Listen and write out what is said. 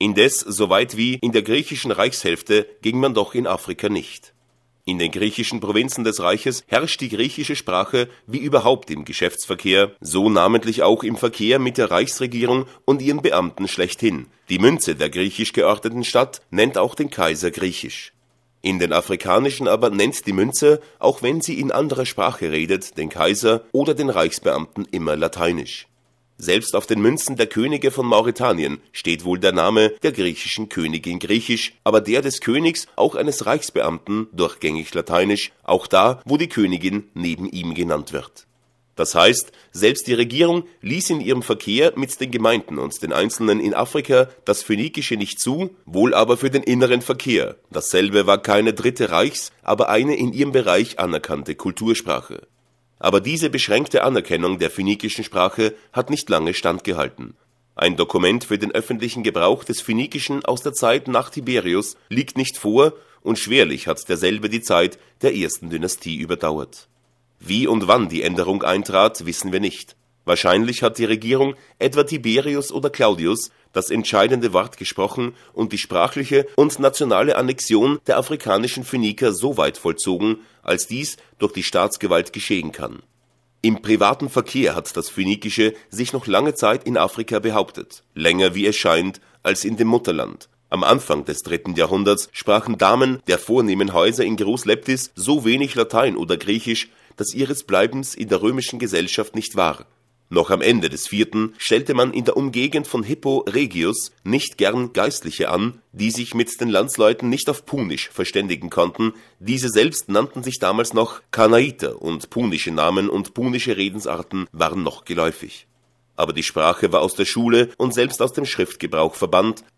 Indes, soweit wie in der griechischen Reichshälfte, ging man doch in Afrika nicht. In den griechischen Provinzen des Reiches herrscht die griechische Sprache wie überhaupt im Geschäftsverkehr, so namentlich auch im Verkehr mit der Reichsregierung und ihren Beamten schlechthin. Die Münze der griechisch geordneten Stadt nennt auch den Kaiser griechisch. In den afrikanischen aber nennt die Münze, auch wenn sie in anderer Sprache redet, den Kaiser oder den Reichsbeamten immer lateinisch. Selbst auf den Münzen der Könige von Mauretanien steht wohl der Name der griechischen Königin griechisch, aber der des Königs, auch eines Reichsbeamten, durchgängig lateinisch, auch da, wo die Königin neben ihm genannt wird. Das heißt, selbst die Regierung ließ in ihrem Verkehr mit den Gemeinden und den Einzelnen in Afrika das Phönikische nicht zu, wohl aber für den inneren Verkehr. Dasselbe war keine dritte Reichs, aber eine in ihrem Bereich anerkannte Kultursprache. Aber diese beschränkte Anerkennung der phönikischen Sprache hat nicht lange standgehalten. Ein Dokument für den öffentlichen Gebrauch des Phönikischen aus der Zeit nach Tiberius liegt nicht vor und schwerlich hat derselbe die Zeit der ersten Dynastie überdauert. Wie und wann die Änderung eintrat, wissen wir nicht Wahrscheinlich hat die Regierung, etwa Tiberius oder Claudius, das entscheidende Wort gesprochen und die sprachliche und nationale Annexion der afrikanischen Phöniker so weit vollzogen, als dies durch die Staatsgewalt geschehen kann. Im privaten Verkehr hat das Phönikische sich noch lange Zeit in Afrika behauptet, länger wie es scheint als in dem Mutterland. Am Anfang des dritten Jahrhunderts sprachen Damen der vornehmen Häuser in Großleptis so wenig Latein oder Griechisch, dass ihres Bleibens in der römischen Gesellschaft nicht war. Noch am Ende des vierten stellte man in der Umgegend von Hippo Regius nicht gern Geistliche an, die sich mit den Landsleuten nicht auf Punisch verständigen konnten, diese selbst nannten sich damals noch Kanaiter und punische Namen und punische Redensarten waren noch geläufig. Aber die Sprache war aus der Schule und selbst aus dem Schriftgebrauch verbannt